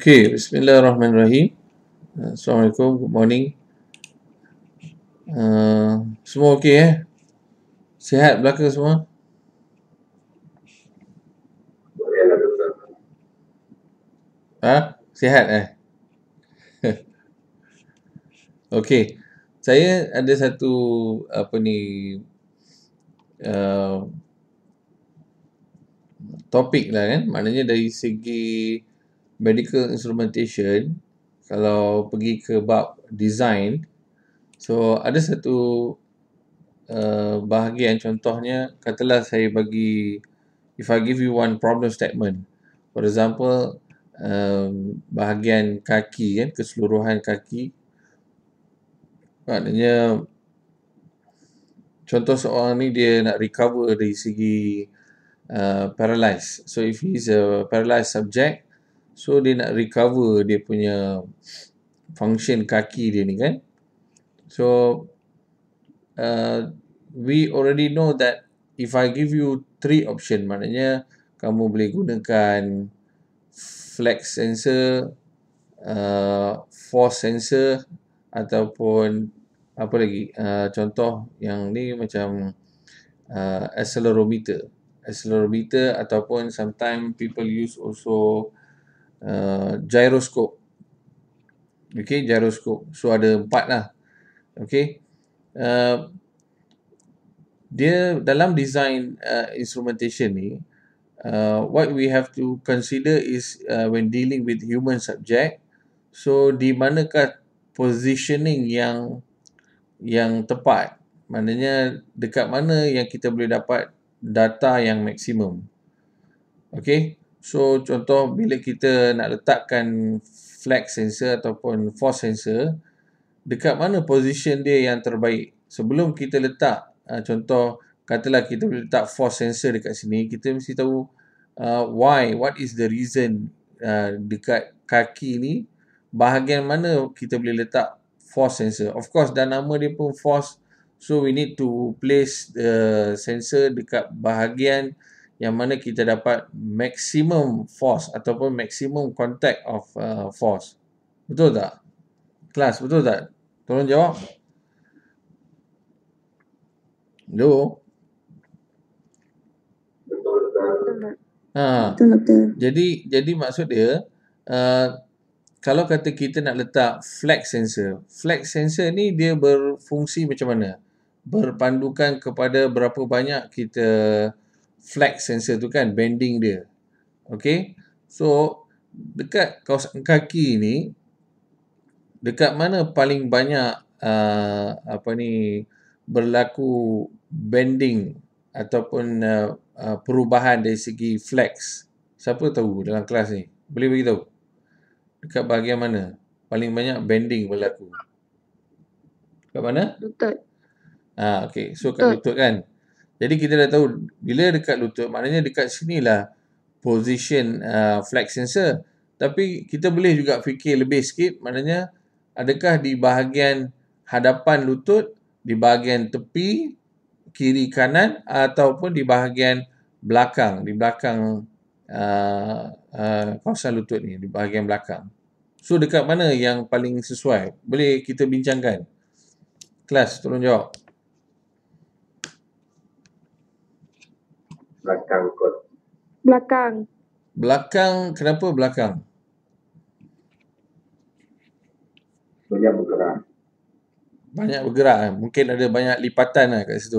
Okay, Bismillahirrahmanirrahim. Eh, Assalamualaikum, good morning. Uh, semua okey eh? Sihat belaka semua? Ha? Sihat eh? okay, saya ada satu apa ni uh, topik lah kan? Maknanya dari segi medical instrumentation kalau pergi ke bab design so ada satu uh, bahagian contohnya katalah saya bagi if i give you one problem statement for example um, bahagian kaki kan keseluruhan kaki maknanya contoh seorang ni dia nak recover dari segi uh, paralyzed so if he is a paralyzed subject So dia nak recover dia punya function kaki dia ni kan. So uh, we already know that if I give you three option maknanya kamu boleh gunakan flex sensor, uh, force sensor ataupun apa lagi uh, contoh yang ni macam uh, accelerometer. Accelerometer ataupun sometimes people use also Uh, gyroscope. okay, gyroscope. So ada empat lah. okay. Uh, dia dalam design uh, instrumentation ni, uh, what we have to consider is uh, when dealing with human subject. So di manakah positioning yang yang tepat? Maknanya dekat mana yang kita boleh dapat data yang maksimum? okay? So contoh bila kita nak letakkan flex sensor ataupun force sensor dekat mana position dia yang terbaik. Sebelum kita letak uh, contoh katalah kita boleh letak force sensor dekat sini, kita mesti tahu uh, why, what is the reason uh, dekat kaki ni bahagian mana kita boleh letak force sensor. Of course dan nama dia pun force so we need to place the sensor dekat bahagian yang mana kita dapat maximum force ataupun maximum contact of uh, force. Betul tak? Kelas, betul tak? Tolong jawab. Hello? Betul, ha. betul. Jadi, jadi maksud dia, uh, kalau kata kita nak letak flex sensor, flex sensor ni dia berfungsi macam mana? Berpandukan kepada berapa banyak kita flex sensor tu kan bending dia okey so dekat kawasan kaki ni dekat mana paling banyak uh, apa ni berlaku bending ataupun uh, uh, perubahan dari segi flex siapa tahu dalam kelas ni boleh bagi tahu dekat bahagian mana paling banyak bending berlaku dekat mana lutut ah okey so kat lutut kan jadi kita dah tahu bila dekat lutut maknanya dekat sinilah position uh, flex sensor. Tapi kita boleh juga fikir lebih sikit maknanya adakah di bahagian hadapan lutut, di bahagian tepi, kiri kanan ataupun di bahagian belakang, di belakang uh, uh, kawasan lutut ni, di bahagian belakang. So dekat mana yang paling sesuai? Boleh kita bincangkan. Kelas, tolong jawab. Belakang kot. Belakang. Belakang, kenapa belakang? Banyak bergerak. Banyak bergerak. Eh. Mungkin ada banyak lipatan lah kat situ.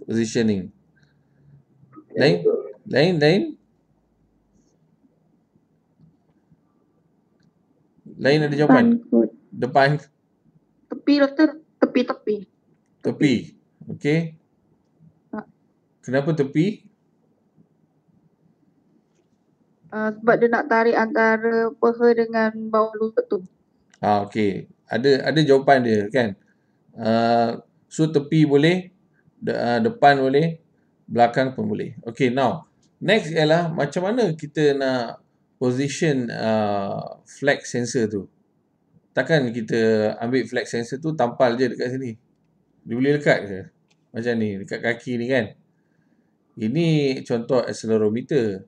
Positioning. Ya, lain? Lain? Lain? Lain ada jawapan? Depan. Tepi, doktor. Lah, tepi, tepi. Tepi. okay Kenapa tepi? Uh, sebab dia nak tarik antara peha dengan bawah lutut tu. Ah, okey. Ada ada jawapan dia kan? Uh, so tepi boleh, de, uh, depan boleh, belakang pun boleh. Okey, now. Next ialah macam mana kita nak position uh, flex sensor tu. Takkan kita ambil flex sensor tu tampal je dekat sini. Dia boleh lekat ke? Macam ni, dekat kaki ni kan? Ini contoh accelerometer.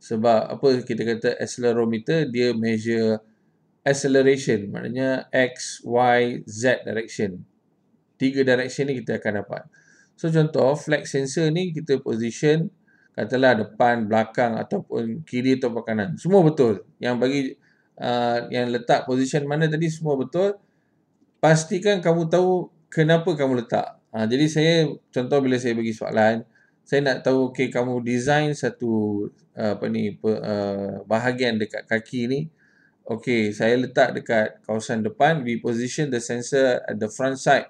Sebab apa kita kata accelerometer dia measure acceleration. Maknanya X, Y, Z direction. Tiga direction ni kita akan dapat. So contoh flex sensor ni kita position katalah depan, belakang ataupun kiri atau kanan. Semua betul. Yang bagi uh, yang letak position mana tadi semua betul. Pastikan kamu tahu kenapa kamu letak. Ha, jadi saya contoh bila saya bagi soalan saya nak tahu okay, kamu design satu apa ni eh, bahagian dekat kaki ni okey saya letak dekat kawasan depan we position the sensor at the front side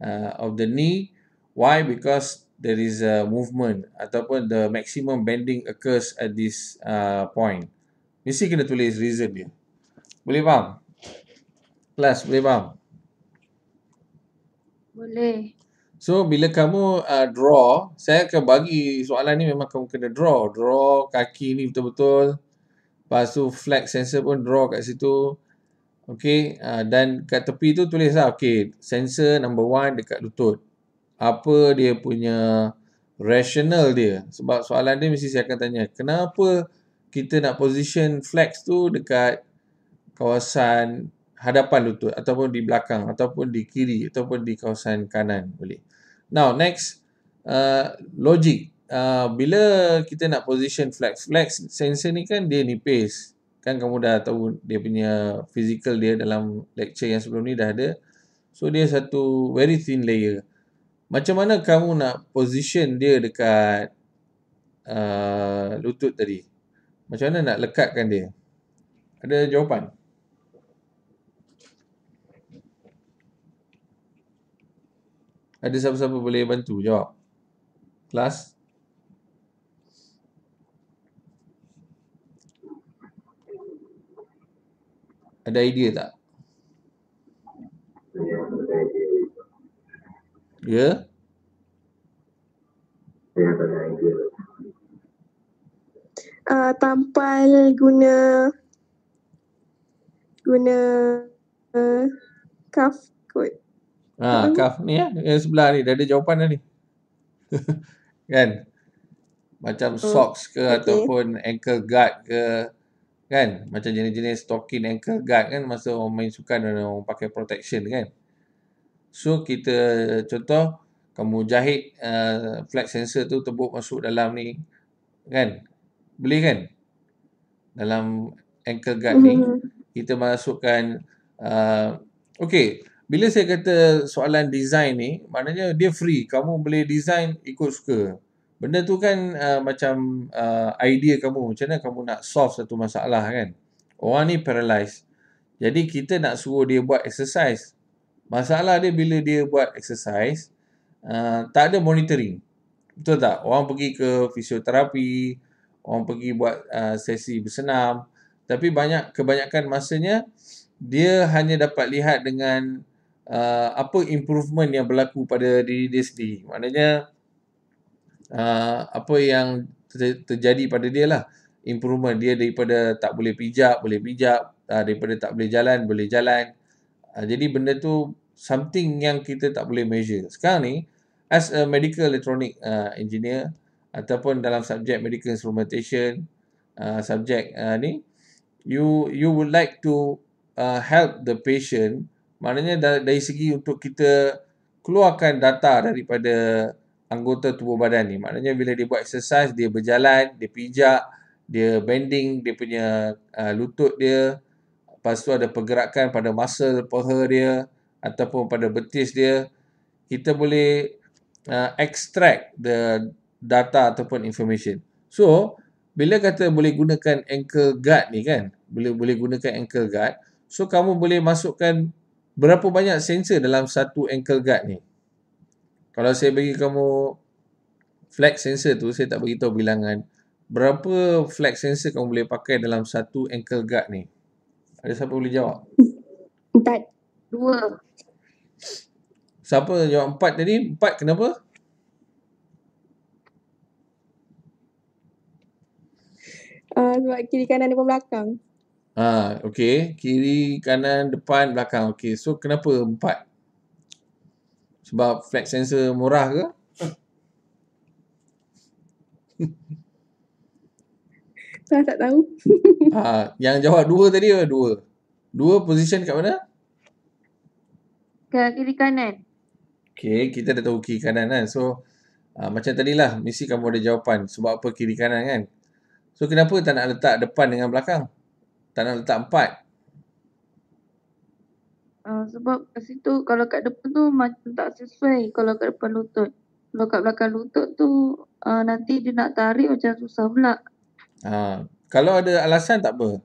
eh, of the knee why because there is a movement ataupun the maximum bending occurs at this eh, point mesti kena tulis reason dia boleh faham plus boleh faham boleh So bila kamu uh, draw, saya akan bagi soalan ni memang kamu kena draw. Draw kaki ni betul-betul. Lepas tu flag sensor pun draw kat situ. Okay. Uh, dan kat tepi tu tulis lah. Okay. Sensor number one dekat lutut. Apa dia punya rational dia. Sebab soalan dia mesti saya akan tanya. Kenapa kita nak position flex tu dekat kawasan hadapan lutut ataupun di belakang ataupun di kiri ataupun di kawasan kanan boleh. Now next uh, logic. Uh, bila kita nak position flex, flex sensor ni kan dia nipis. Kan kamu dah tahu dia punya physical dia dalam lecture yang sebelum ni dah ada. So dia satu very thin layer. Macam mana kamu nak position dia dekat uh, lutut tadi? Macam mana nak lekatkan dia? Ada jawapan? Ada jawapan? Ada siapa-siapa boleh bantu jawab? Kelas? Ada idea tak? Ya? Saya ah, tak ada idea. Tampal guna guna uh, cuff code. Ha, kaf ni ya, yang sebelah ni. Dia ada jawapan dah ni. kan? Macam oh, socks ke okay. ataupun ankle guard ke. Kan? Macam jenis-jenis stocking ankle guard kan. Masa orang main sukan dan orang pakai protection kan. So kita contoh. Kamu jahit uh, flat sensor tu tebuk masuk dalam ni. Kan? Beli kan? Dalam ankle guard mm -hmm. ni. Kita masukkan. Uh, okay. Okay bila saya kata soalan design ni maknanya dia free kamu boleh design ikut suka benda tu kan uh, macam uh, idea kamu macam mana kamu nak solve satu masalah kan orang ni paralyzed jadi kita nak suruh dia buat exercise masalah dia bila dia buat exercise uh, tak ada monitoring betul tak orang pergi ke fisioterapi orang pergi buat uh, sesi bersenam tapi banyak kebanyakan masanya dia hanya dapat lihat dengan uh, apa improvement yang berlaku pada diri dia sendiri. Maknanya uh, apa yang ter terjadi pada dia lah. Improvement dia daripada tak boleh pijak, boleh pijak. Uh, daripada tak boleh jalan, boleh jalan. Uh, jadi benda tu something yang kita tak boleh measure. Sekarang ni as a medical electronic uh, engineer ataupun dalam subjek medical instrumentation uh, subjek uh, ni you you would like to uh, help the patient uh, Maknanya dari segi untuk kita keluarkan data daripada anggota tubuh badan ni. Maknanya bila dia buat exercise, dia berjalan, dia pijak, dia bending, dia punya uh, lutut dia. Lepas tu ada pergerakan pada muscle peha dia ataupun pada betis dia. Kita boleh uh, extract the data ataupun information. So, bila kata boleh gunakan ankle guard ni kan, boleh boleh gunakan ankle guard, so kamu boleh masukkan Berapa banyak sensor dalam satu ankle guard ni? Kalau saya bagi kamu flex sensor tu, saya tak bagi tahu bilangan. Berapa flex sensor kamu boleh pakai dalam satu ankle guard ni? Ada siapa boleh jawab? Empat. Dua. Siapa jawab empat tadi? Empat kenapa? Uh, sebab kiri kanan depan belakang. Ha, okay. Kiri, kanan, depan, belakang. Okay. So, kenapa empat? Sebab flex sensor murah ke? Saya tak tahu. ha, yang jawab dua tadi ke dua? Dua position kat mana? Ke kiri kanan. Okay. Kita dah tahu kiri kanan kan. So, Ha, macam tadilah, mesti kamu ada jawapan sebab apa kiri kanan kan. So kenapa tak nak letak depan dengan belakang? Tak nak letak empat. Uh, sebab kat situ kalau kat depan tu macam tak sesuai kalau kat depan lutut. Kalau kat belakang lutut tu uh, nanti dia nak tarik macam susah pula. Uh, kalau ada alasan tak apa.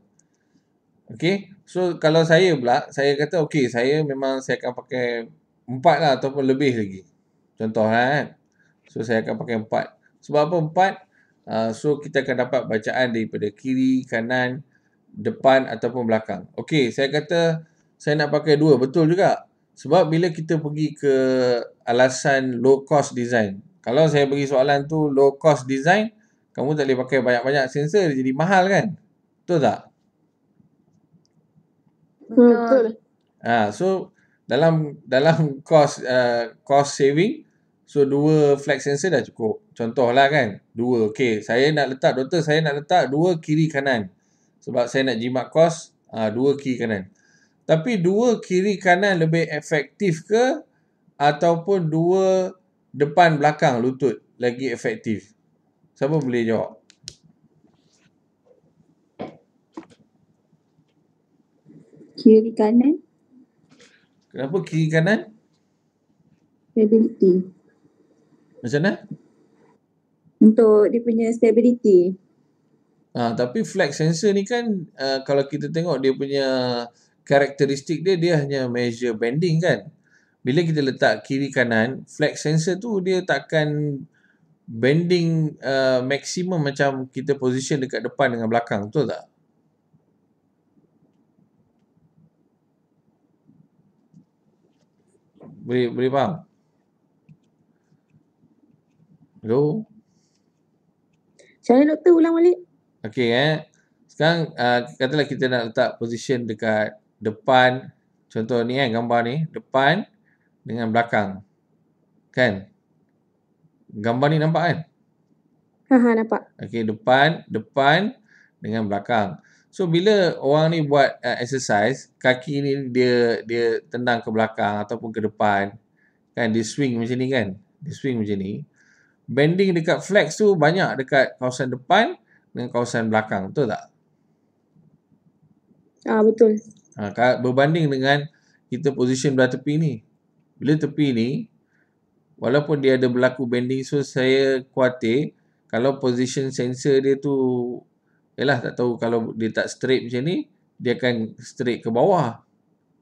Okay. So kalau saya pula, saya kata okay saya memang saya akan pakai empat lah ataupun lebih lagi. Contoh lah, kan. So saya akan pakai empat. Sebab apa empat? Uh, so kita akan dapat bacaan daripada kiri, kanan, depan ataupun belakang. Okey, saya kata saya nak pakai dua. Betul juga. Sebab bila kita pergi ke alasan low cost design. Kalau saya bagi soalan tu low cost design, kamu tak boleh pakai banyak-banyak sensor dia jadi mahal kan? Betul tak? Hmm, betul. Ha, so dalam dalam cost uh, cost saving So dua flex sensor dah cukup. Contohlah kan, dua. Okey, saya nak letak doktor, saya nak letak dua kiri kanan sebab saya nak jimat kos uh, dua kiri kanan tapi dua kiri kanan lebih efektif ke ataupun dua depan belakang lutut lagi efektif siapa boleh jawab kiri kanan kenapa kiri kanan stability macam mana untuk dia punya stability Ha, tapi flex sensor ni kan uh, kalau kita tengok dia punya karakteristik dia dia hanya measure bending kan. Bila kita letak kiri kanan, flex sensor tu dia takkan bending uh, ha, maksimum macam kita position dekat depan dengan belakang, betul tak? Boleh boleh faham? Hello. Saya doktor ulang balik. Okay, eh. Sekarang uh, katalah kita nak letak position dekat depan. Contoh ni eh, gambar ni. Depan dengan belakang. Kan? Gambar ni nampak kan? Haha nampak. Okay, depan, depan dengan belakang. So bila orang ni buat uh, exercise, kaki ni dia dia tendang ke belakang ataupun ke depan. Kan dia swing macam ni kan? Dia swing macam ni. Bending dekat flex tu banyak dekat kawasan depan, dengan kawasan belakang betul tak? Ah betul. Ha, berbanding dengan kita position belah tepi ni. Bila tepi ni walaupun dia ada berlaku bending so saya kuatir kalau position sensor dia tu lah tak tahu kalau dia tak straight macam ni dia akan straight ke bawah.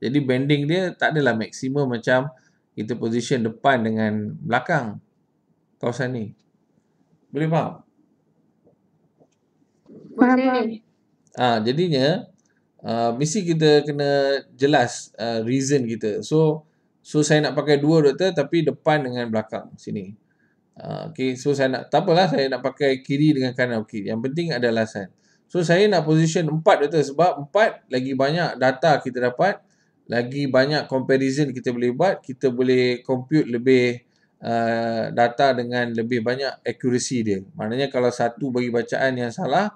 Jadi bending dia tak adalah maksimum macam kita position depan dengan belakang kawasan ni. Boleh faham? faham. Ha, jadinya uh, mesti kita kena jelas uh, reason kita. So so saya nak pakai dua doktor tapi depan dengan belakang sini. Uh, okay, so saya nak tak apalah saya nak pakai kiri dengan kanan okey. Yang penting ada alasan. So saya nak position empat doktor sebab empat lagi banyak data kita dapat lagi banyak comparison kita boleh buat, kita boleh compute lebih uh, data dengan lebih banyak accuracy dia. Maknanya kalau satu bagi bacaan yang salah,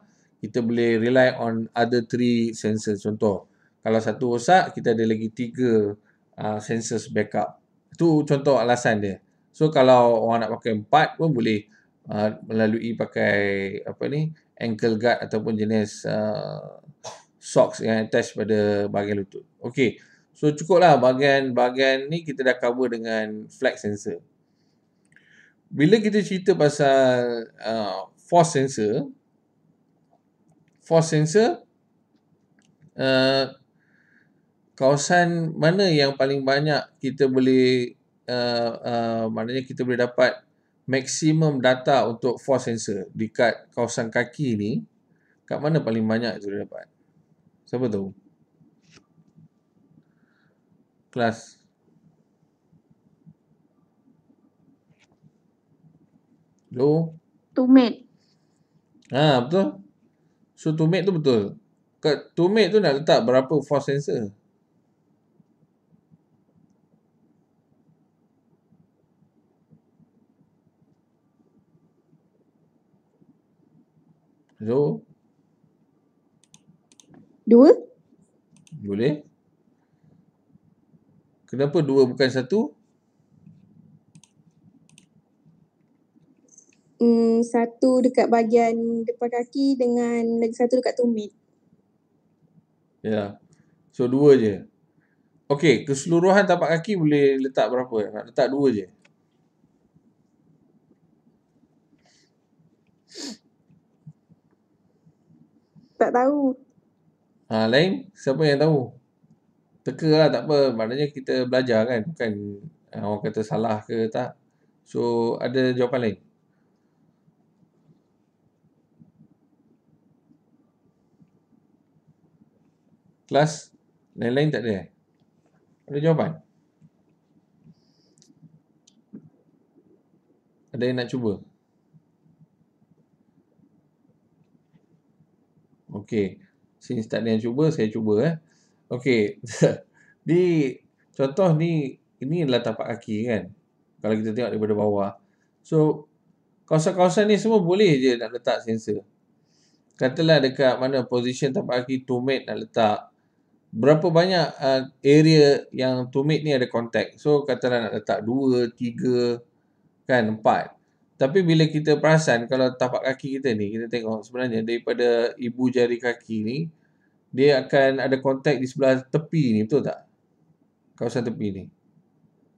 kita boleh rely on other three sensors. Contoh, kalau satu rosak, kita ada lagi tiga uh, sensors backup. Itu contoh alasan dia. So, kalau orang nak pakai empat pun boleh uh, melalui pakai apa ni, ankle guard ataupun jenis uh, socks yang attach pada bahagian lutut. Okay. So, cukuplah bahagian-bahagian ni kita dah cover dengan flex sensor. Bila kita cerita pasal uh, force sensor, force sensor uh, kawasan mana yang paling banyak kita boleh uh, uh, maknanya kita boleh dapat maksimum data untuk force sensor dekat kawasan kaki ni kat mana paling banyak kita boleh dapat siapa tu kelas hello tumit ah ha, betul So to make tu betul. Kat to make tu nak letak berapa force sensor? Hello? Dua? Boleh. Kenapa dua bukan satu? Satu. satu dekat bahagian depan kaki dengan lagi satu dekat tumit. Ya. Yeah. So dua je. Okey, keseluruhan tapak kaki boleh letak berapa? Nak letak dua je. Tak tahu. Ha, lain? Siapa yang tahu? Teka lah, tak apa. Maknanya kita belajar kan. Bukan orang kata salah ke tak. So, ada jawapan lain? Kelas lain-lain tak ada eh? Ada jawapan? Ada yang nak cuba? Okey Since tak ada yang cuba, saya cuba eh. Okey Di Contoh ni Ini adalah tapak kaki kan Kalau kita tengok daripada bawah So Kawasan-kawasan ni semua boleh je nak letak sensor Katalah dekat mana position tapak kaki 2 mat nak letak berapa banyak uh, area yang tumit ni ada kontak. So katalah nak letak 2, 3 kan 4. Tapi bila kita perasan kalau tapak kaki kita ni, kita tengok sebenarnya daripada ibu jari kaki ni, dia akan ada kontak di sebelah tepi ni, betul tak? Kawasan tepi ni.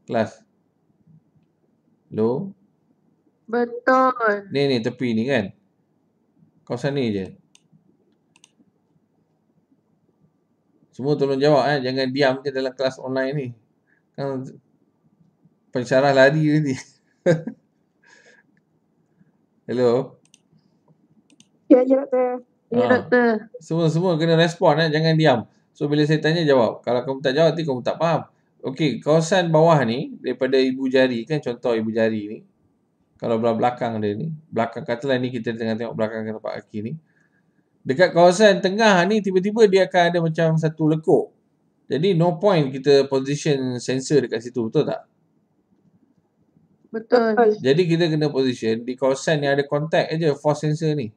Kelas. Hello? Betul. Ni ni tepi ni kan? Kawasan ni je. Semua tolong jawab eh. Jangan diam je dalam kelas online ni. Kan pensyarah lari ni. Hello. Ya, ya doktor. Ah. Ya, doktor. Semua-semua kena respon eh. Jangan diam. So, bila saya tanya, jawab. Kalau kamu tak jawab, nanti kamu tak faham. Okey, kawasan bawah ni, daripada ibu jari kan, contoh ibu jari ni. Kalau belakang dia ni, belakang katalah ni kita tengah tengok belakang tempat kaki ni dekat kawasan tengah ni tiba-tiba dia akan ada macam satu lekuk. Jadi no point kita position sensor dekat situ betul tak? Betul. Jadi kita kena position di kawasan yang ada contact aja force sensor ni.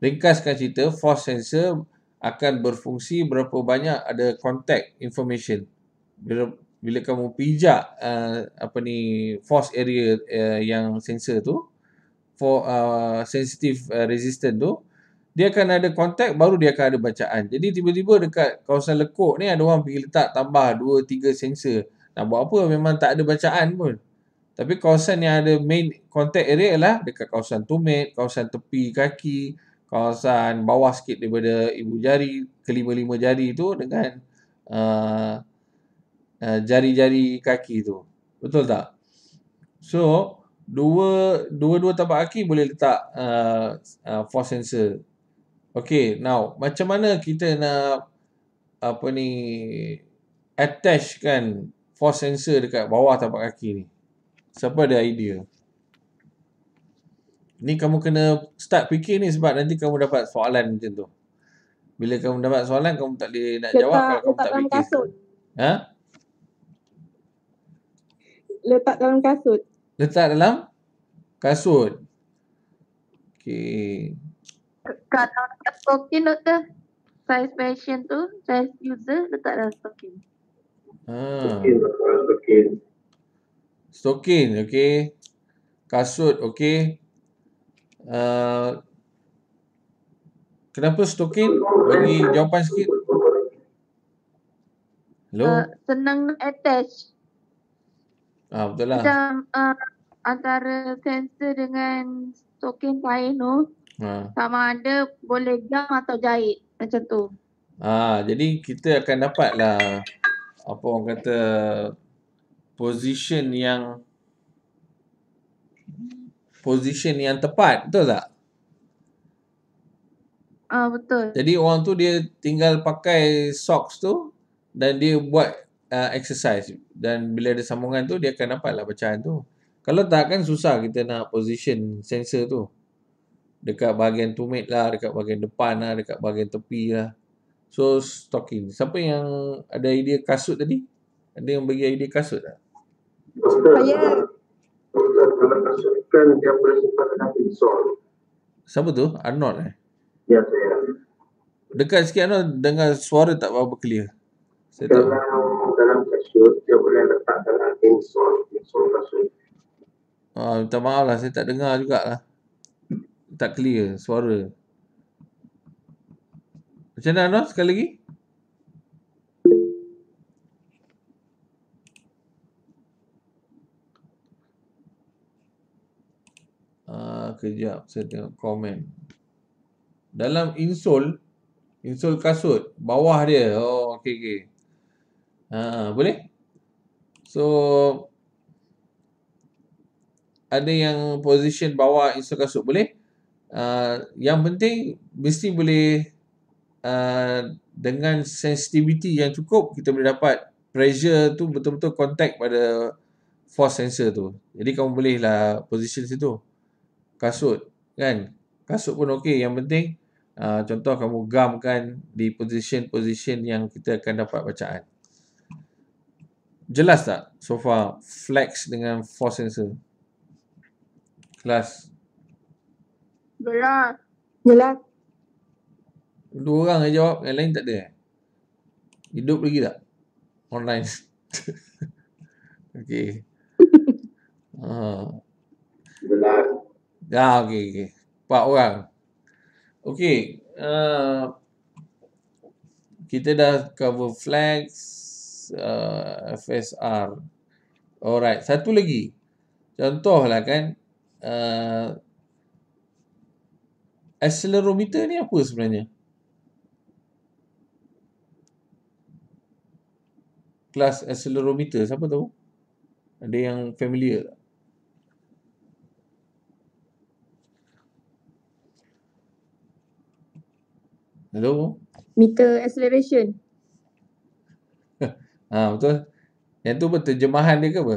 Ringkaskan cerita force sensor akan berfungsi berapa banyak ada contact information. Bila bila kamu pijak uh, apa ni force area uh, yang sensor tu for uh, sensitive uh, resistant tu dia akan ada kontak baru dia akan ada bacaan. Jadi tiba-tiba dekat kawasan lekuk ni ada orang pergi letak tambah 2-3 sensor. Nak buat apa memang tak ada bacaan pun. Tapi kawasan yang ada main contact area ialah dekat kawasan tumit, kawasan tepi kaki, kawasan bawah sikit daripada ibu jari, kelima-lima jari tu dengan uh, uh, jari-jari kaki tu. Betul tak? So, dua-dua tapak kaki boleh letak uh, uh, force sensor Okay, now macam mana kita nak apa ni attach kan force sensor dekat bawah tapak kaki ni? Siapa ada idea? Ni kamu kena start fikir ni sebab nanti kamu dapat soalan macam tu. Bila kamu dapat soalan kamu tak boleh nak letak, jawab kalau kamu tak fikir. Kasut. Ha? Letak dalam kasut. Letak dalam kasut. Okay kalau letak token doktor size patient tu size user letak dalam token ah. stokin stokin okey kasut okey uh, kenapa stokin bagi jawapan sikit hello uh, senang attach ah betul lah macam uh, antara sensor dengan token kain tu Ha. Sama ada boleh jam atau jahit macam tu. Ah, ha, jadi kita akan dapatlah apa orang kata position yang position yang tepat, betul tak? Ah, uh, betul. Jadi orang tu dia tinggal pakai socks tu dan dia buat uh, exercise dan bila ada sambungan tu dia akan dapatlah bacaan tu. Kalau tak kan susah kita nak position sensor tu. Ah, dekat bahagian tumit lah, dekat bahagian depan lah, dekat bahagian tepi lah. So, stocking. Siapa yang ada idea kasut tadi? Ada yang bagi idea kasut tak? Doktor, oh, kalau kasut kan dia boleh simpan dalam pinsol. Siapa tu? Arnold eh? Ya, saya. Yeah. Dekat sikit Arnold dengar suara tak berapa clear. Saya dalam, tahu. dalam kasut, dia boleh letak dalam pinsol. Pinsol kasut. Ah, minta maaf lah, saya tak dengar jugalah tak clear suara. Macam mana Anwar sekali lagi? Ah, kejap saya tengok komen Dalam insol Insol kasut Bawah dia Oh ok ok ha, ah, Boleh So Ada yang position bawah insol kasut Boleh uh, yang penting mesti boleh uh, dengan sensitivity yang cukup kita boleh dapat pressure tu betul-betul contact pada force sensor tu jadi kamu bolehlah position situ kasut kan kasut pun ok. yang penting uh, contoh kamu gamkan di position-position yang kita akan dapat bacaan jelas tak so far flex dengan force sensor class Gerak. Ya. Yelah. Dua orang yang jawab, yang lain tak ada. Hidup lagi tak? Online. okay. Ah. Benar. Ya, ah, okay, okay. Empat orang. Okay. Uh, ah. kita dah cover flags, uh, ah, FSR. Alright, satu lagi. Contohlah kan, uh, accelerometer ni apa sebenarnya? Kelas accelerometer, siapa tahu? Ada yang familiar tak? Hello? Meter acceleration. ha, betul? Yang tu apa? Terjemahan dia ke apa?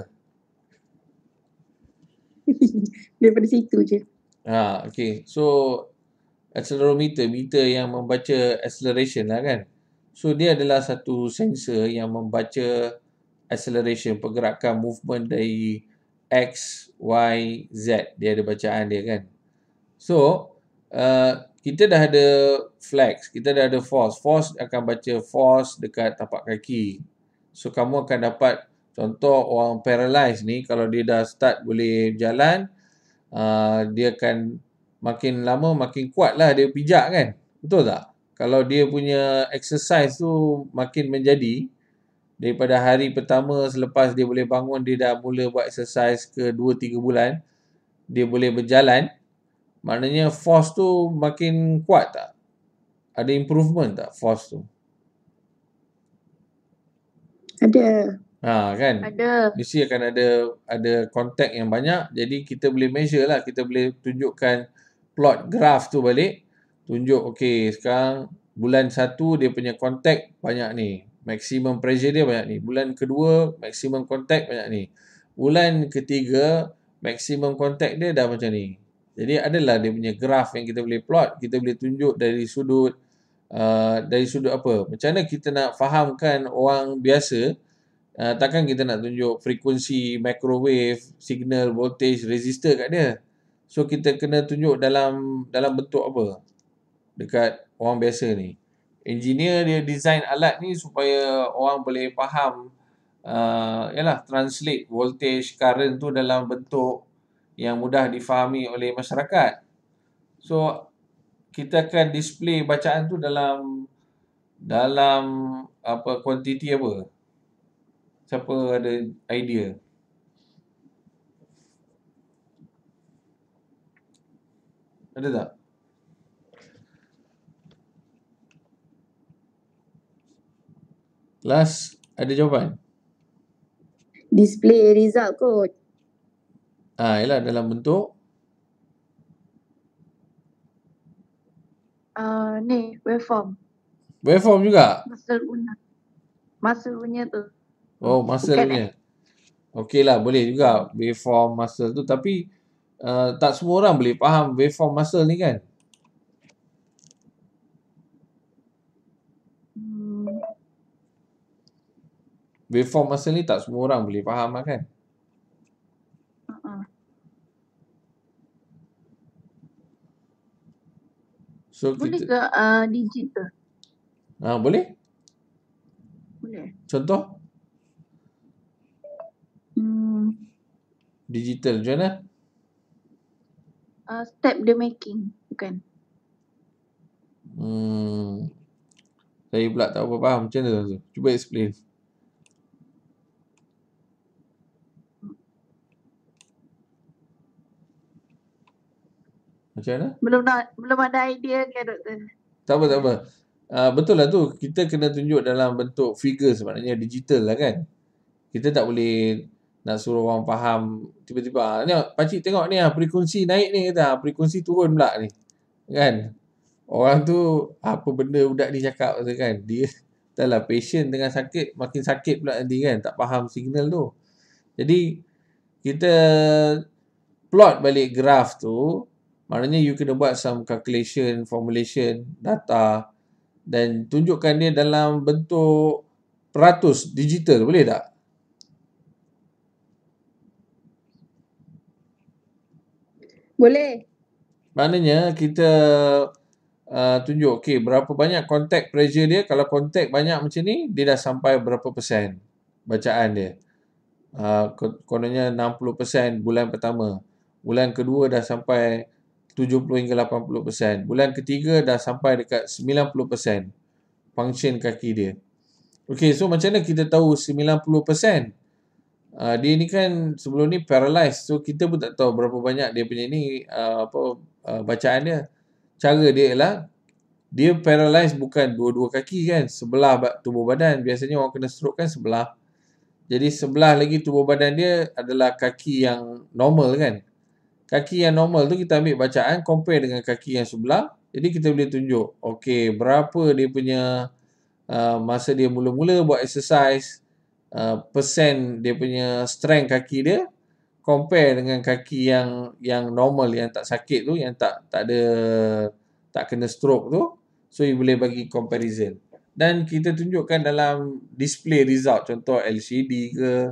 Daripada situ je. Ha, okay. So, accelerometer, meter yang membaca acceleration lah kan. So dia adalah satu sensor yang membaca acceleration, pergerakan movement dari X, Y, Z. Dia ada bacaan dia kan. So uh, kita dah ada flex, kita dah ada force. Force akan baca force dekat tapak kaki. So kamu akan dapat contoh orang paralyzed ni kalau dia dah start boleh jalan, uh, dia akan makin lama makin kuat lah dia pijak kan. Betul tak? Kalau dia punya exercise tu makin menjadi daripada hari pertama selepas dia boleh bangun dia dah mula buat exercise ke 2-3 bulan dia boleh berjalan maknanya force tu makin kuat tak? Ada improvement tak force tu? Ada. Ha kan? Ada. Mesti akan ada ada contact yang banyak jadi kita boleh measure lah kita boleh tunjukkan plot graf tu balik tunjuk okey sekarang bulan satu dia punya contact banyak ni maksimum pressure dia banyak ni bulan kedua maksimum contact banyak ni bulan ketiga maksimum contact dia dah macam ni jadi adalah dia punya graf yang kita boleh plot kita boleh tunjuk dari sudut uh, dari sudut apa macam mana kita nak fahamkan orang biasa uh, takkan kita nak tunjuk frekuensi microwave signal voltage resistor kat dia So kita kena tunjuk dalam dalam bentuk apa? Dekat orang biasa ni. Engineer dia design alat ni supaya orang boleh faham uh, yalah, translate voltage current tu dalam bentuk yang mudah difahami oleh masyarakat. So kita akan display bacaan tu dalam dalam apa quantity apa? Siapa ada idea? Ada tak? Last, ada jawapan? Display result kot. Ah, ialah dalam bentuk Ah, uh, ni waveform. Waveform juga? Muscle punya. Muscle punya tu. Oh, muscle Bukan punya. Eh. Okeylah, boleh juga waveform muscle tu tapi uh, tak semua orang boleh faham waveform muscle ni kan hmm. waveform muscle ni tak semua orang boleh faham lah kan uh-uh. So boleh kita, ke uh, digital? Ha, ah boleh. Boleh. Contoh? Hmm. Digital je lah uh, step the making bukan hmm saya pula tak apa faham macam mana tu cuba explain macam mana belum nak belum ada idea ke doktor tak apa tak apa Uh, betul lah tu. Kita kena tunjuk dalam bentuk figure sebenarnya digital lah kan. Kita tak boleh nak suruh orang faham tiba-tiba ah, ni pakcik tengok ni ah frekuensi naik ni kata ah, frekuensi turun pula ni kan orang tu apa benda budak ni cakap kata kan dia telah patient dengan sakit makin sakit pula nanti kan tak faham signal tu jadi kita plot balik graf tu maknanya you kena buat some calculation formulation data dan tunjukkan dia dalam bentuk peratus digital boleh tak Boleh. Maknanya kita uh, tunjuk okay, berapa banyak contact pressure dia. Kalau contact banyak macam ni, dia dah sampai berapa persen bacaan dia. Uh, kononnya 60% bulan pertama. Bulan kedua dah sampai 70 hingga 80%. Bulan ketiga dah sampai dekat 90% function kaki dia. Okay, so macam mana kita tahu 90%? uh, dia ni kan sebelum ni paralyzed so kita pun tak tahu berapa banyak dia punya ni uh, apa uh, bacaan dia cara dia ialah dia paralyzed bukan dua-dua kaki kan sebelah tubuh badan biasanya orang kena stroke kan sebelah jadi sebelah lagi tubuh badan dia adalah kaki yang normal kan kaki yang normal tu kita ambil bacaan compare dengan kaki yang sebelah jadi kita boleh tunjuk okey berapa dia punya uh, masa dia mula-mula buat exercise Uh, persen dia punya strength kaki dia compare dengan kaki yang yang normal yang tak sakit tu yang tak tak ada tak kena stroke tu so you boleh bagi comparison dan kita tunjukkan dalam display result contoh LCD ke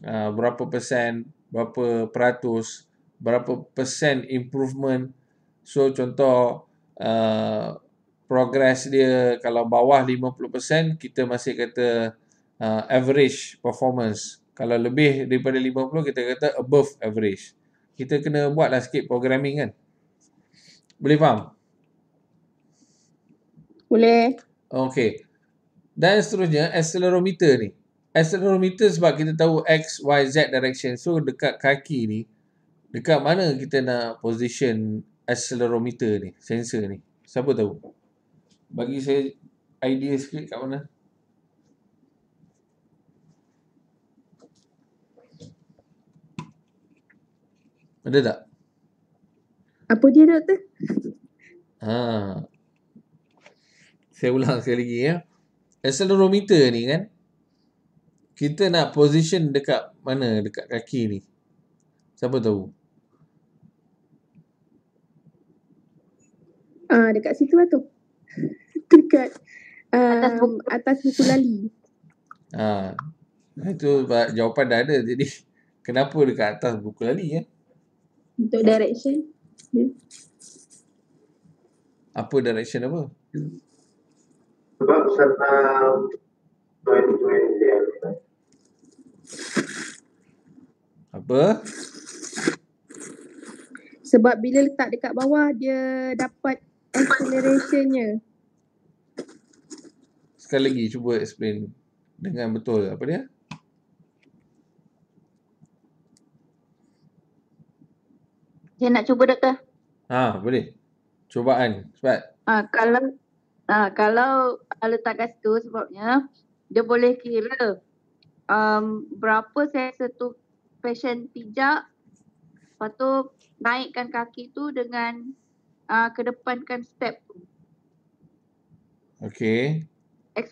uh, berapa persen berapa peratus berapa persen improvement so contoh uh, progress dia kalau bawah 50% kita masih kata uh, average performance. Kalau lebih daripada 50 kita kata above average. Kita kena buatlah sikit programming kan. Boleh faham? Boleh. Okay. Dan seterusnya accelerometer ni. Accelerometer sebab kita tahu X, Y, Z direction. So dekat kaki ni, dekat mana kita nak position accelerometer ni, sensor ni. Siapa tahu? Bagi saya idea sikit kat mana? Ada tak? Apa dia doktor? Ha. Saya ulang sekali lagi ya. Accelerometer ni kan kita nak position dekat mana dekat kaki ni. Siapa tahu? Ah uh, dekat situ lah Dekat um, atas buku lali. Ah. Uh, itu jawapan dah ada jadi kenapa dekat atas buku lali ya? Eh? untuk direction yeah. apa direction apa sebab serta uh, apa sebab bila letak dekat bawah dia dapat accelerationnya sekali lagi cuba explain dengan betul apa dia Saya nak cuba doktor. Ha, boleh. Cubaan cepat. Ha, kalau ha, kalau letak kat situ sebabnya dia boleh kira um, berapa saya satu patient pijak lepas tu naikkan kaki tu dengan uh, kedepankan step tu. Okay.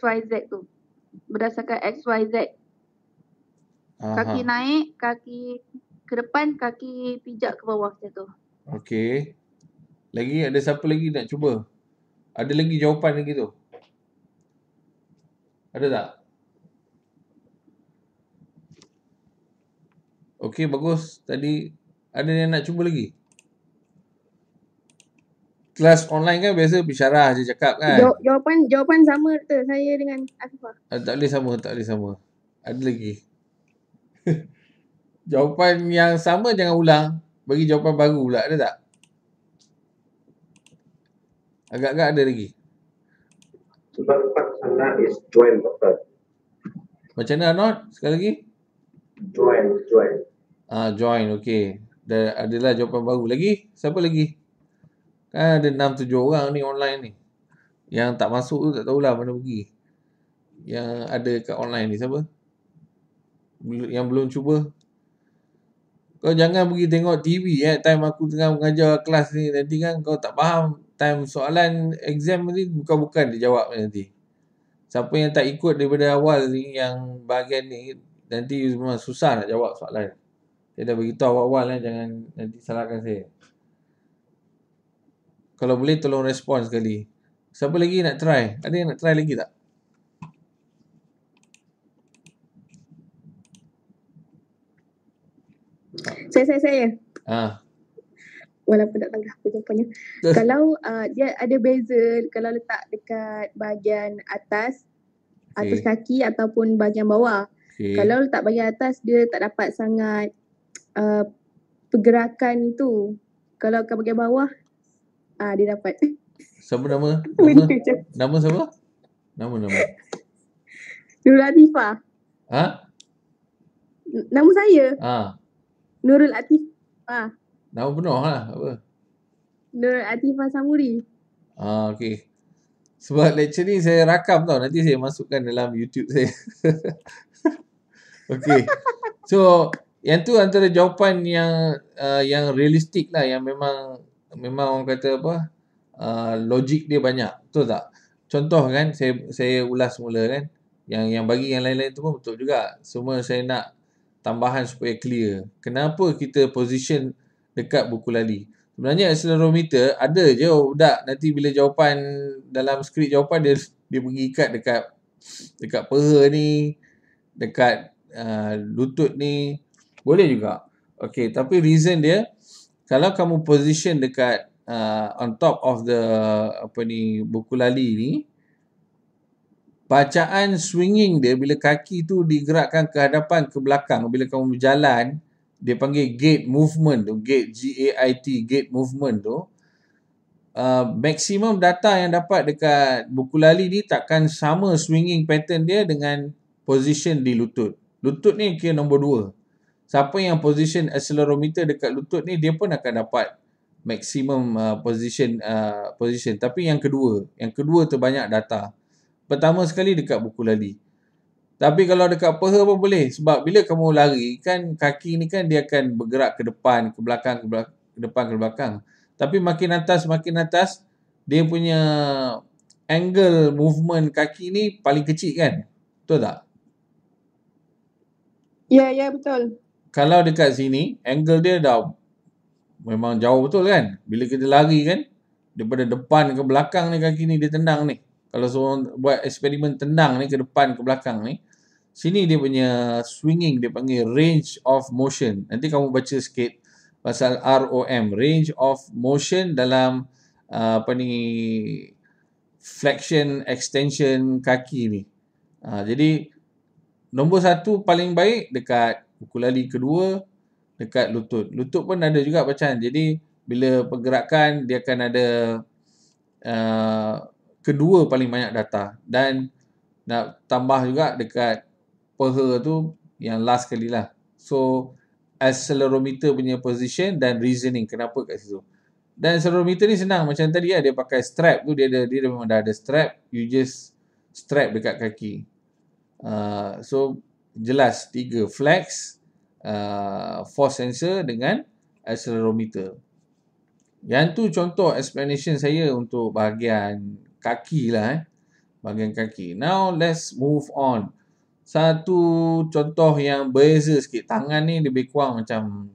Z tu. Berdasarkan X Y Z. Kaki naik, kaki ke depan kaki pijak ke bawah macam tu. Okey. Lagi ada siapa lagi nak cuba? Ada lagi jawapan lagi tu? Ada tak? Okey bagus. Tadi ada yang nak cuba lagi? Kelas online kan biasa bisyarah je cakap kan? Jawapan jawapan sama tu saya dengan Afifah. Ah, tak boleh sama, tak boleh sama. Ada lagi. jawapan yang sama jangan ulang bagi jawapan baru pula ada tak agak-agak ada lagi sebab part sana is join doctor macam mana not sekali lagi join join ah join okey dan adalah jawapan baru lagi siapa lagi kan ada enam tujuh orang ni online ni yang tak masuk tu tak tahulah mana pergi yang ada kat online ni siapa yang belum cuba kau jangan pergi tengok TV eh time aku tengah mengajar kelas ni nanti kan kau tak faham time soalan exam ni bukan-bukan dijawab nanti. Siapa yang tak ikut daripada awal ni yang bahagian ni nanti memang susah nak jawab soalan. Saya dah beritahu awal-awal eh jangan nanti salahkan saya. Kalau boleh tolong respon sekali. Siapa lagi nak try? Ada yang nak try lagi tak? Saya, saya, saya. Ha. Walaupun tak tanggah aku jawapannya. kalau uh, dia ada bezel, kalau letak dekat bahagian atas, okay. atas kaki ataupun bahagian bawah. Okay. Kalau letak bahagian atas, dia tak dapat sangat uh, pergerakan tu. Kalau ke bahagian bawah, uh, dia dapat. Siapa nama? Nama, nama siapa? Nama nama. Nur Latifah. Ha? Nama saya? Ha. Nurul Atif, ah. Nama penuh lah. Apa? Nurul Atif Samuri. Ah, ha, okay. Sebab lecture ni saya rakam tau. Nanti saya masukkan dalam YouTube saya. okay. So, yang tu antara jawapan yang uh, yang realistik lah. Yang memang memang orang kata apa. Uh, logik dia banyak. Betul tak? Contoh kan, saya saya ulas semula kan. Yang yang bagi yang lain-lain tu pun betul juga. Semua saya nak tambahan supaya clear. Kenapa kita position dekat buku lali? Sebenarnya accelerometer ada je budak nanti bila jawapan dalam skrip jawapan dia dia pergi ikat dekat dekat peha ni, dekat uh, lutut ni boleh juga. Okey, tapi reason dia kalau kamu position dekat uh, on top of the apa ni buku lali ni, bacaan swinging dia bila kaki tu digerakkan ke hadapan ke belakang bila kamu berjalan dia panggil gate movement tu gate G A I T gate movement tu uh, maksimum data yang dapat dekat buku lali ni takkan sama swinging pattern dia dengan position di lutut lutut ni kira nombor 2 siapa yang position accelerometer dekat lutut ni dia pun akan dapat maksimum uh, position uh, position tapi yang kedua yang kedua terbanyak data Pertama sekali dekat buku lali. Tapi kalau dekat peha pun boleh. Sebab bila kamu lari kan kaki ni kan dia akan bergerak ke depan, ke belakang, ke, belakang, ke depan, ke belakang. Tapi makin atas, makin atas dia punya angle movement kaki ni paling kecil kan? Betul tak? Ya, yeah, ya yeah, betul. Kalau dekat sini, angle dia dah memang jauh betul kan? Bila kita lari kan, daripada depan ke belakang ni kaki ni dia tendang ni kalau seorang buat eksperimen tendang ni ke depan ke belakang ni sini dia punya swinging dia panggil range of motion nanti kamu baca sikit pasal ROM range of motion dalam uh, apa ni flexion extension kaki ni uh, jadi nombor satu paling baik dekat ukulali kedua dekat lutut lutut pun ada juga bacaan jadi bila pergerakan dia akan ada uh, kedua paling banyak data dan nak tambah juga dekat Perher tu yang last kali lah. So accelerometer punya position dan reasoning kenapa kat situ. Dan accelerometer ni senang macam tadi lah dia pakai strap tu dia ada dia memang dah ada strap you just strap dekat kaki. Uh, so jelas tiga flex uh, force sensor dengan accelerometer. Yang tu contoh explanation saya untuk bahagian kaki lah eh. Bahagian kaki. Now let's move on. Satu contoh yang beza sikit. Tangan ni lebih kurang macam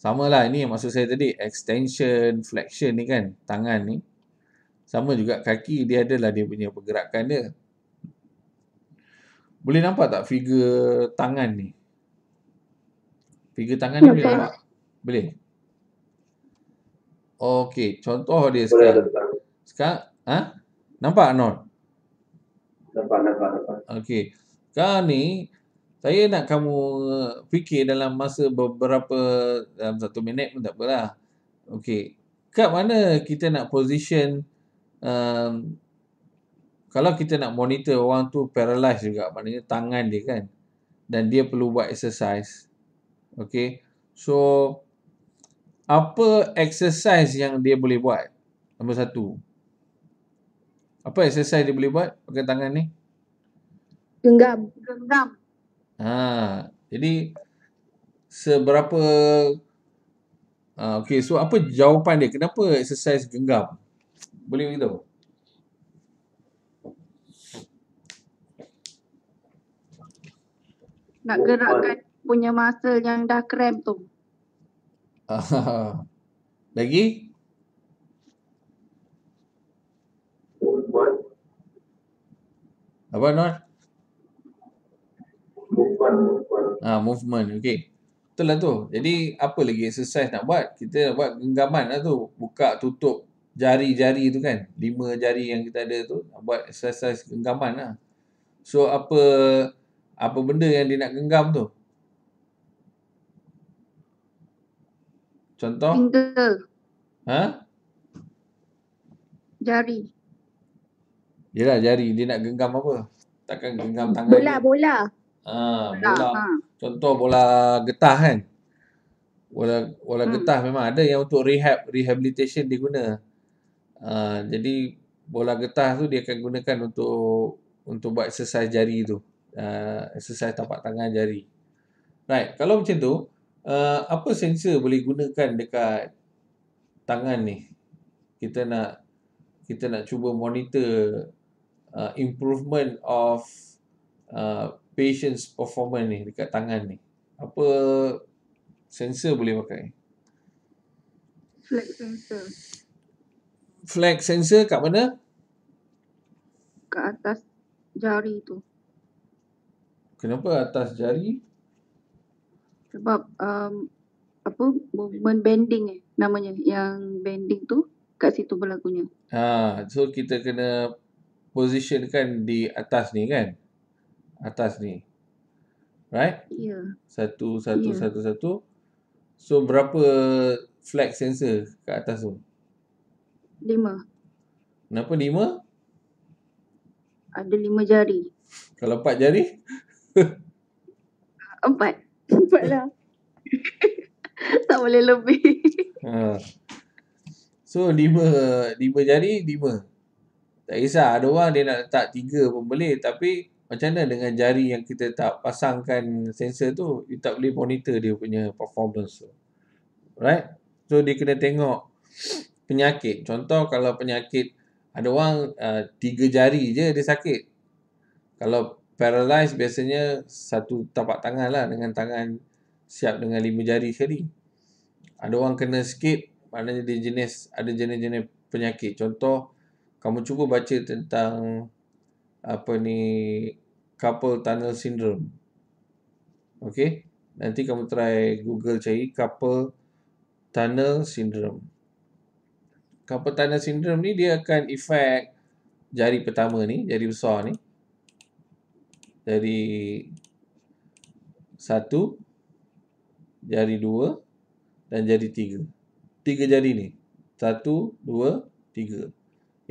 sama lah. Ini yang maksud saya tadi. Extension, flexion ni kan. Tangan ni. Sama juga kaki dia adalah dia punya pergerakan dia. Boleh nampak tak figure tangan ni? Figure tangan ni okay. boleh nampak? Boleh? Okey, contoh dia sekarang. sekarang, ha? Nampak Anon? Nampak, nampak, nampak. Okey. Sekarang ni, saya nak kamu fikir dalam masa beberapa, dalam satu minit pun tak apalah. Okey. Kat mana kita nak position um, kalau kita nak monitor orang tu paralyzed juga, maknanya tangan dia kan. Dan dia perlu buat exercise. Okey. So, apa exercise yang dia boleh buat? Nombor satu. Apa exercise dia boleh buat pakai tangan ni? Genggam. Genggam. Ha, jadi seberapa ha, okey so apa jawapan dia? Kenapa exercise genggam? Boleh begitu? Nak gerakkan punya muscle yang dah krem tu. Lagi? apa Nur? Movement. movement. Ah, movement. okay Betul lah tu. Jadi apa lagi exercise nak buat? Kita nak buat genggaman lah tu. Buka, tutup jari-jari tu kan. Lima jari yang kita ada tu. Nak buat exercise genggaman lah. So apa apa benda yang dia nak genggam tu? Contoh? Finger. Ha? Jari. Yelah jari dia nak genggam apa? Takkan genggam tangan bola, dia? Bola, ha, bola. Ha, Contoh bola getah kan? Bola, bola hmm. getah memang ada yang untuk rehab, rehabilitation dia guna. Ha, jadi bola getah tu dia akan gunakan untuk untuk buat exercise jari tu. Uh, exercise tapak tangan jari. Right, kalau macam tu, uh, apa sensor boleh gunakan dekat tangan ni? Kita nak kita nak cuba monitor uh, improvement of uh, patient's performance ni dekat tangan ni. Apa sensor boleh pakai? Flex sensor. Flex sensor kat mana? Kat atas jari tu. Kenapa atas jari? Sebab um, apa movement bending eh namanya yang bending tu kat situ berlakunya. Ha, so kita kena positionkan di atas ni kan? Atas ni. Right? Ya. Yeah. Satu, satu, yeah. satu, satu. So, berapa flag sensor kat atas tu? Lima. Kenapa lima? Ada lima jari. Kalau empat jari? empat. Empat lah. tak boleh lebih. Ha. So, lima, lima jari, lima. Tak kisah ada orang dia nak letak tiga pun boleh tapi macam mana dengan jari yang kita tak pasangkan sensor tu dia tak boleh monitor dia punya performance tu. Right? So dia kena tengok penyakit. Contoh kalau penyakit ada orang uh, tiga jari je dia sakit. Kalau paralyzed biasanya satu tapak tangan lah dengan tangan siap dengan lima jari sekali. Ada orang kena skip maknanya dia jenis ada jenis-jenis penyakit. Contoh kamu cuba baca tentang apa ni couple tunnel syndrome. Okey, nanti kamu try Google cari couple tunnel syndrome. Couple tunnel syndrome ni dia akan efek jari pertama ni, jari besar ni. Jadi satu, jari dua dan jari tiga. Tiga jari ni. Satu, dua, tiga.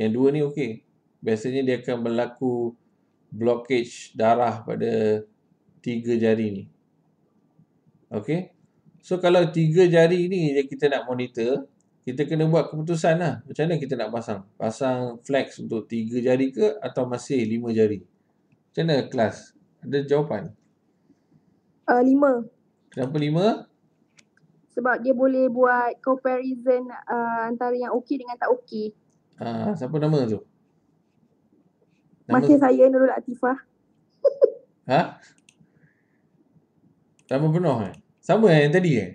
Yang dua ni okey. Biasanya dia akan berlaku blockage darah pada tiga jari ni. Okey. So kalau tiga jari ni yang kita nak monitor, kita kena buat keputusan lah. Macam mana kita nak pasang? Pasang flex untuk tiga jari ke atau masih lima jari? Macam mana kelas? Ada jawapan? Uh, lima. Kenapa lima? Sebab dia boleh buat comparison uh, antara yang okey dengan tak okey uh, siapa nama tu? Nama... Masih saya Nurul Atifah. ha? Nama penuh Eh? Sama eh, yang tadi kan? Eh?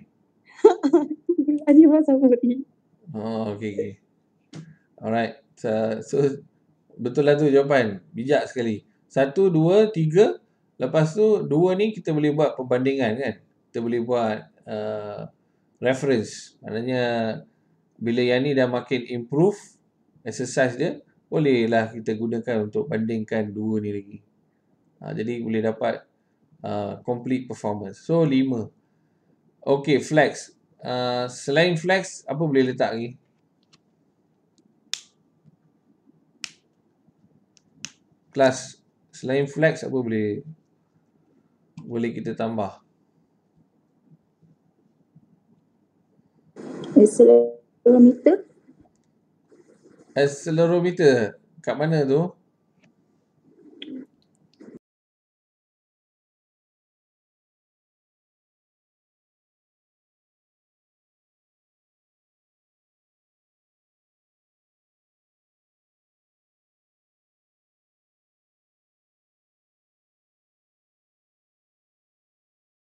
Atifah sama ni. Oh, okay, okay. Alright. So, so betul lah tu jawapan. Bijak sekali. Satu, dua, tiga. Lepas tu, dua ni kita boleh buat perbandingan kan? Kita boleh buat uh, reference. Maknanya, bila yang ni dah makin improve, exercise dia bolehlah kita gunakan untuk bandingkan dua ni lagi ha, jadi boleh dapat uh, complete performance so lima okey flex uh, selain flex apa boleh letak lagi kelas selain flex apa boleh boleh kita tambah accelerometer accelerometer kat mana tu